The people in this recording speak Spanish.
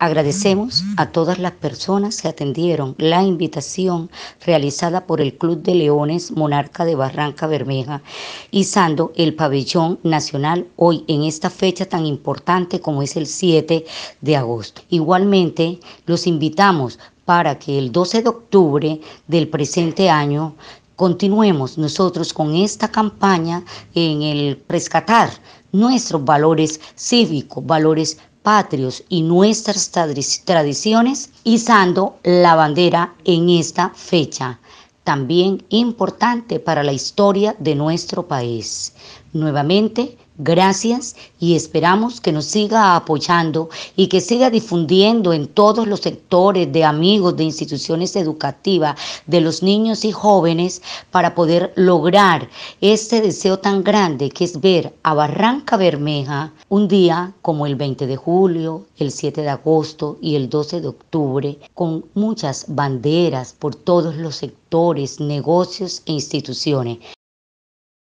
Agradecemos a todas las personas que atendieron la invitación realizada por el Club de Leones Monarca de Barranca Bermeja, izando el pabellón nacional hoy en esta fecha tan importante como es el 7 de agosto. Igualmente, los invitamos para que el 12 de octubre del presente año continuemos nosotros con esta campaña en el rescatar nuestros valores cívicos, valores patrios y nuestras tradiciones, izando la bandera en esta fecha, también importante para la historia de nuestro país. Nuevamente, Gracias y esperamos que nos siga apoyando y que siga difundiendo en todos los sectores de amigos, de instituciones educativas, de los niños y jóvenes para poder lograr este deseo tan grande que es ver a Barranca Bermeja un día como el 20 de julio, el 7 de agosto y el 12 de octubre con muchas banderas por todos los sectores, negocios e instituciones.